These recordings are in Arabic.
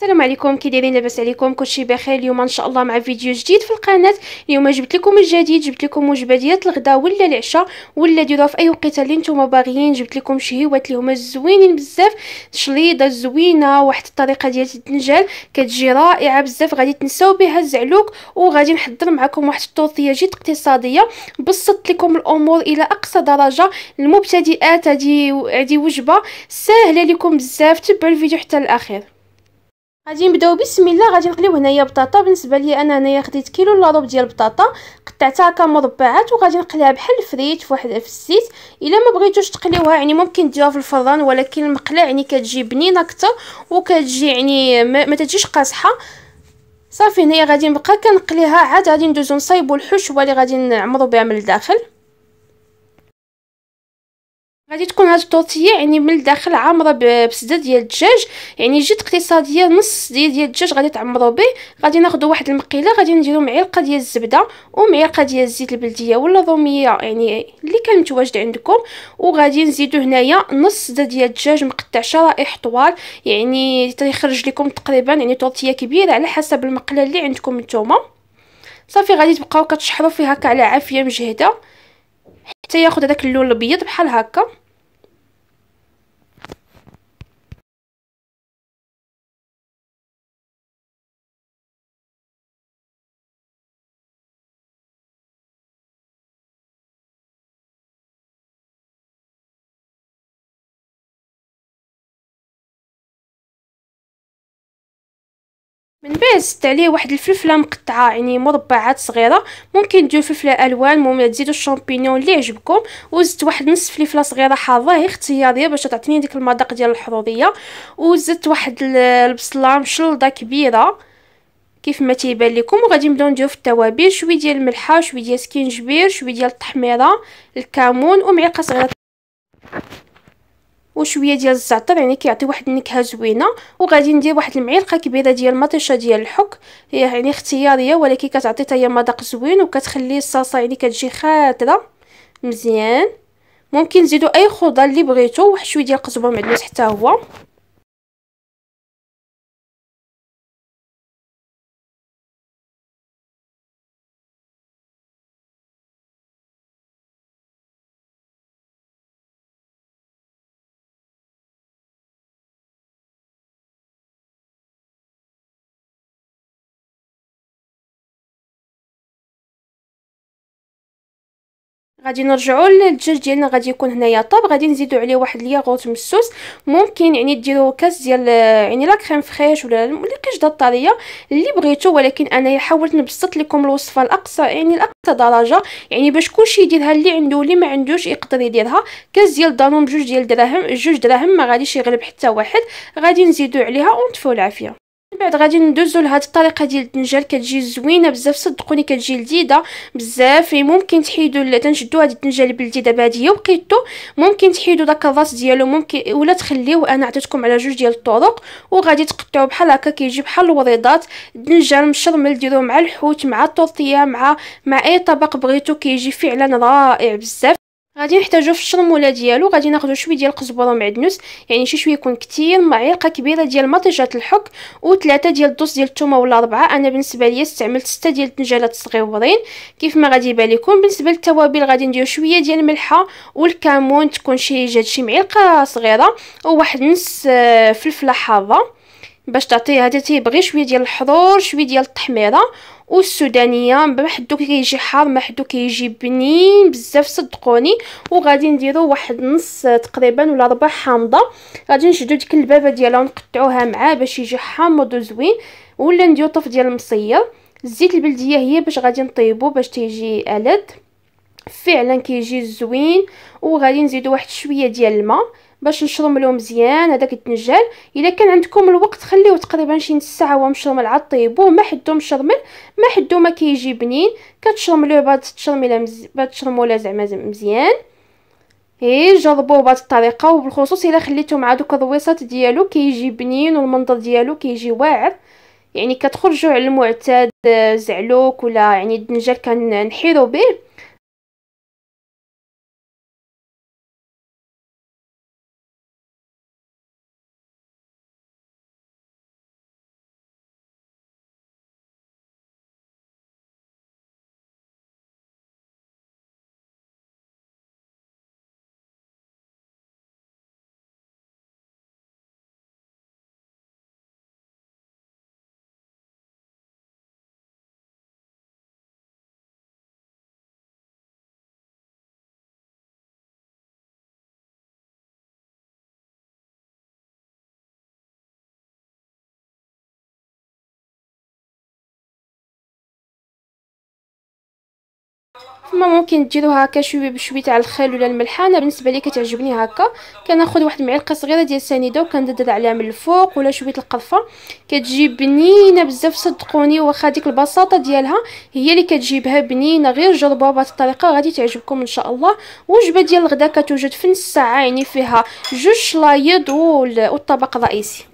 السلام عليكم كي دايرين لاباس عليكم كلشي بخير اليوم ان شاء الله مع فيديو جديد في القناه اليوم جبت لكم الجديد جبت لكم وجبه ديال الغدا ولا العشاء ولا ديروها في اي وقت اللي نتوما باغيين جبت لكم شهيوات اللي هما زوينين بزاف شليضه زوينه واحد الطريقه ديال الدنجال كتجي رائعه بزاف غادي تنساو بها الزعلوك وغادي نحضر معكم واحد التورتيه جد اقتصاديه بسطت لكم الامور الى اقصى درجه المبتدئات هذه هذه وجبه سهله لكم بزاف تبعوا الفيديو حتى الاخير غادي نبداو بسم الله غادي نقليو هنايا بطاطا بالنسبه ليا انا هنايا خديت كيلو لا روب ديال البطاطا قطعتها هكا مربعات وغادي نقليها بحال الفريت فواحد في الزيت الا ما بغيتوش تقليوها يعني ممكن ديروها في الفران ولكن المقله يعني كتجي بنينه اكثر وكتجي يعني ما, ما تجيش قاصحه صافي هنايا غادي نبقى كنقليها عاد غادي ندوزو نصايبو الحشوه اللي غادي نعمرو بها من الداخل غادي تكون هاد الطوطيه يعني من الداخل عامره بسده ديال الدجاج يعني جد اقتصاديه نص ديال ديال الدجاج غادي تعمرو به غادي ناخذ واحد المقيله غادي نديرو معلقه ديال الزبده ومعلقه ديال الزيت البلديه ولا الروميه يعني اللي كان متواجد عندكم وغادي نزيدو هنايا نص سده ديال الدجاج مقطع شرائح طوال يعني تيخرج لكم تقريبا يعني طوطيه كبيره على حسب المقله اللي عندكم نتوما صافي غادي تبقاو كتشحرو فيها هكا على عافيه مجهده حتى ياخذ هذاك اللون الابيض بحال هكا من بعد زدت عليه واحد الفلفله مقطعه يعني مربعات صغيره ممكن ديروا فلفله الوان المهم تزيدوا الشامبينيون اللي يعجبكم وزدت واحد نص فلفله صغيره حاره هي اختياريه باش تعطيني ديك المذاق ديال الحروريه وزدت واحد البصله مشلضه كبيره كيف ما تيبان لكم وغادي نبداو نديرو في التوابل شويه ديال الملحه شويه ديال سكينجبير شويه ديال التحميره الكمون ومعلقه صغيره وشويه ديال الزعتر يعني كيعطي واحد النكهه زوينه وغادي ندير واحد المعلقه كبيره ديال مطيشه ديال الحك يعني اختياريه ولكن كتعطي حتى هي مذاق زوين وكتخلي الصلصه يعني كتجي خاطره مزيان ممكن نزيدو اي خضر اللي بغيتو واحد شويه ديال القزبر معدنوس حتى هو غادي نرجعوا للدجاج ديالنا غادي يكون هنايا طاب غادي نزيدوا عليه واحد الياغورت مسوس ممكن يعني ديروا كاس ديال يعني لا كريم فريش ولا دا الطريه اللي بغيتو ولكن انايا حاولت نبسط لكم الوصفه الاقصى يعني لاقصى درجه يعني باش كلشي يديرها اللي عنده واللي ما عندوش يقدر يديرها كاس ديال دانون بجوج ديال دراهم جوج دراهم ما غاديش يغلب حتى واحد غادي نزيدوا عليها ونطفوا العافيه بعد غادي ندوزو لهاد الطريقه ديال الدنجال كتجي زوينه بزاف صدقوني كتجي لذيذه بزاف ممكن تحيدو تنشدو هاد الدنجال البلدي دابا هادي وقيتو ممكن تحيدو داك الراس ديالو ممكن ولا تخليوه انا عطيتكم على جوج ديال الطرق وغادي تقطعوه بحال هكا كيجي بحال الوريضات الدنجال مشرمل ديروه مع الحوت مع التورتيه مع مع اي طبق بغيتو كيجي فعلا رائع بزاف غادي نحتاجو في الشرموله ديالو غادي ناخذ شويه ديال القزبرة ومعدنوس يعني شي شويه يكون كثير معلقه كبيره ديال مطيجات الحك وثلاثه ديال الدوس ديال الثومه ولا اربعه انا بالنسبه ليا استعملت سته ديال الدنجالات الصغيورين كيف ما غادي يبان لكم بالنسبه للتوابل غادي ندير شويه ديال الملحه والكمون تكون شي جات شي معلقه صغيره وواحد نص آه، فلفله حاره باش تعطيها هذا تيبغي شويه ديال الحضور شويه ديال التحميره والسودانيه من بعد كيجي حار ما حدو كيجي بنين بزاف صدقوني وغادي نديرو واحد نص تقريبا ولا ربع حامضه غادي نشدو ديك البابه ديالها ونقطعوها معاه باش يجي حامض وزوين ولا نديرو طف ديال المصير الزيت البلديه هي باش غادي نطيبو باش تيجي الد فعلا كيجي زوين وغادي نزيدو واحد شويه ديال الماء باش نشرملو مزيان هذاك الدنجال الا كان عندكم الوقت خليوه تقريبا شي نص ساعه وهو مشرمل على طيبوه ما حدو مشرمل ما حدو ما كيجي بنين كتشرملوه بعد تشرميله مز... بعد تشرموله زعما مزيان اي جربوه بهاد الطريقه وبالخصوص الا خليتو مع دوك الرويصات ديالو كيجي بنين والمنظر ديالو كيجي واعر يعني كتخرجوا على المعتاد آه، زعلوك ولا يعني الدنجال كنحيرو به ثم ممكن ديروا هكا شويه بشويه تاع الخل ولا الملح انا بالنسبه لي كتعجبني هكا كناخذ واحد المعلقه صغيره ديال السنيده وكنددر عليها من الفوق ولا شويه القرفه كتجي بنينه بزاف صدقوني واخا ديك البساطه ديالها هي اللي كتجيبها بنينه غير جربوها بهذه الطريقه غادي تعجبكم ان شاء الله وجبه ديال الغداء كتوجد في نص ساعه يعني فيها جوج شلايض والطبق الرئيسي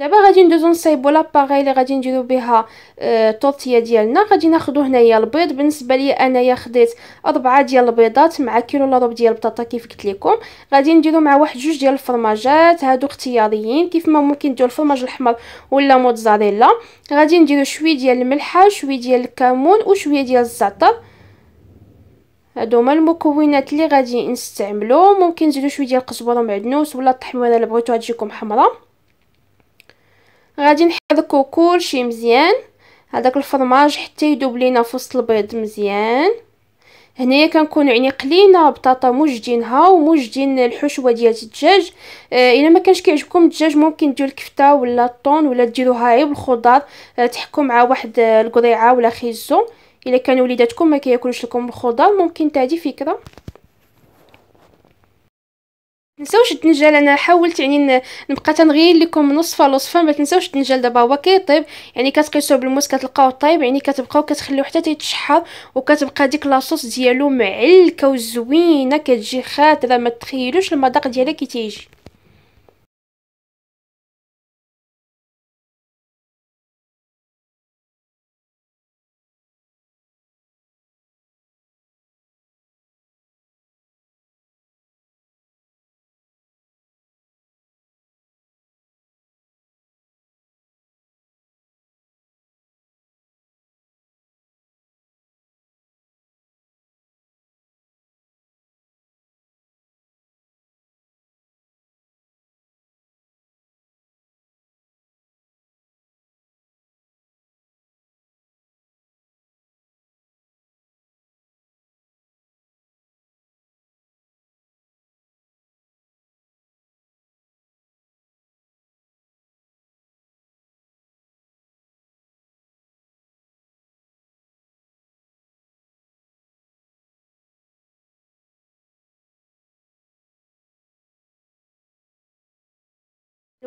دابا غادي ندوزو نصايبو لاباغي اللي غادي نديرو بها اه الطوطيه ديالنا غادي ناخدو هنايا البيض بالنسبه ليا انايا خديت اربعة ديال البيضات مع كيلو لروب ديال البطاطا كيف قلت لكم غادي نديرو مع واحد جوج ديال الفرماجات هادو اختياريين كيف ما ممكن ديرو الفرماج الاحمر ولا موتزاريلا غادي نديرو شويه ديال الملحه شويه ديال الكمون وشويه ديال الزعتر هادو هما المكونات اللي غادي نستعملو ممكن نزيدو شويه ديال القزبره معدنوس ولا الطحينه الا بغيتو تجيكم حمراء غادي نحركو كلشي مزيان هذاك الفرماج حتى يدوب لينا في وسط البيض مزيان هنايا كنكونوا يعني قلينا بطاطا موجدينها وموجدين الحشوه ديال الدجاج آه الا ما كانش كيعجبكم الدجاج ممكن ديروا الكفته ولا الطون ولا ديروها غير بالخضار آه تحكوا مع واحد آه، القريعه ولا خيزو الا كانوا وليداتكم ما كياكلوش لكم الخضار ممكن تادي فكره تنساوش الدنجال انا حاولت يعني نبقى تنغير لكم نصفه لوصفه ما تنساوش الدنجال دابا هو كيطيب يعني كتقيسوه بالموس كتلقاوه طايب يعني كتبقاو كتخليوه حتى تيتشحر وكتبقى ديك لاصوص ديالو معلكه وزوينه كتجي خاطره ما تخيلوش المذاق ديالها كي تيجي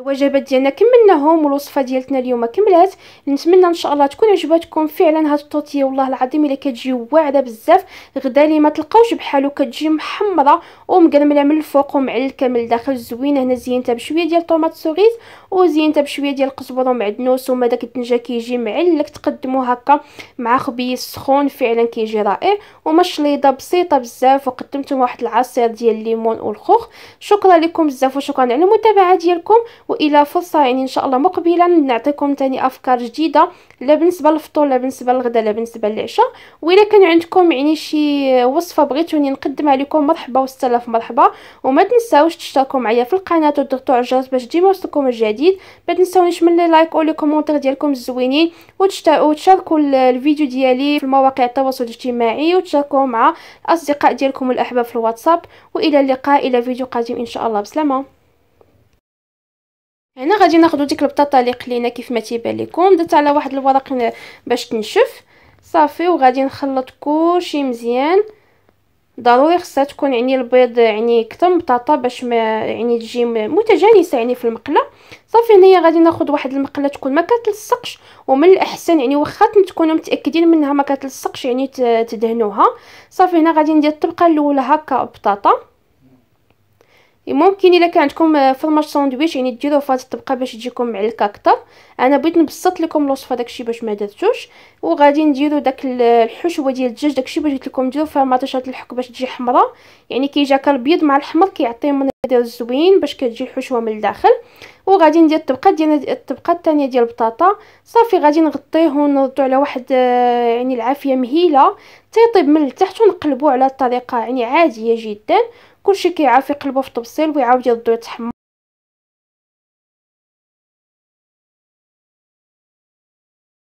الوجبات ديالنا كملناهم والوصفه ديالتنا اليوم كملات نتمنى ان شاء الله تكون عجبتكم فعلا هاد الطوطيه والله العظيم الا كتجي واعره بزاف غدا اللي ما تلقاوش بحالو كتجي محمره ومقرمله من الفوق ومعلكه من الداخل زوينه هنا زينتها بشويه ديال طوماط سوغيز وزينتها بشويه ديال القزبر ومعدنوس وما داك الدنجه كيجي معلك تقدمو هكا مع خبيز سخون فعلا كيجي رائع ومشليضه بسيطه بزاف وقدمتهم واحد العصير ديال الليمون والخوخ شكرا لكم بزاف وشكرا على المتابعه ديالكم والى فرصه يعني ان شاء الله مقبلا نعطيكم تاني افكار جديده لا بالنسبه للفطور لا بالنسبه للغدا لا بالنسبه للعشاء والا كان عندكم يعني شي وصفه بغيتوني نقدمها لكم مرحبا وستلاف مرحبا وما تنساوش تشتركوا معايا في القناه وتضغطوا على الجرس باش ديما يوصلكم الجديد جديد ما تنساونيش من لي لايك ولي كومونتير ديالكم الزوينين وتشاركوا الفيديو ديالي في مواقع التواصل الاجتماعي وتشاركوه مع الاصدقاء ديالكم والاحباب في الواتساب والى اللقاء الى فيديو قادم ان شاء الله بسلامه هنا غادي ناخذ ديك البطاطا اللي قلينا كيف ما تيبان لكم درت على واحد الورق باش تنشف صافي وغادي نخلط كلشي مزيان ضروري خصها تكون يعني البيض يعني كثر بطاطا باش ما يعني تجي متجانسه يعني في المقله صافي هنايا غادي ناخذ واحد المقله تكون ما كتلصقش ومن الاحسن يعني واخا تكونوا متاكدين منها ما كتلصقش يعني تدهنوها صافي هنا غادي ندير الطبقه الاولى هكا بطاطا ممكن الا كان عندكم فرماج ساندويتش يعني ديروه في هذه الطبقه باش تجيكم معلكه اكثر انا بغيت نبسط لكم الوصفه داكشي باش ما درتوش وغادي نديرو داك الحشوه ديال الدجاج داكشي باش قلت لكم ديروا فيها مطيشه الحك باش تجي حمراء يعني كيجاك الابيض مع الاحمر كيعطي منظر زوين باش كتجي الحشوه من الداخل وغادي ندير الطبقه ديال الطبقه الثانيه ديال البطاطا صافي غادي نغطيه ونردو على واحد يعني العافيه مهيله تيطيب من التحت ونقلبو على الطريقه يعني عاديه جدا كلشي كيعافي قلبه في الطبسيل ويعاود يضو يتحمر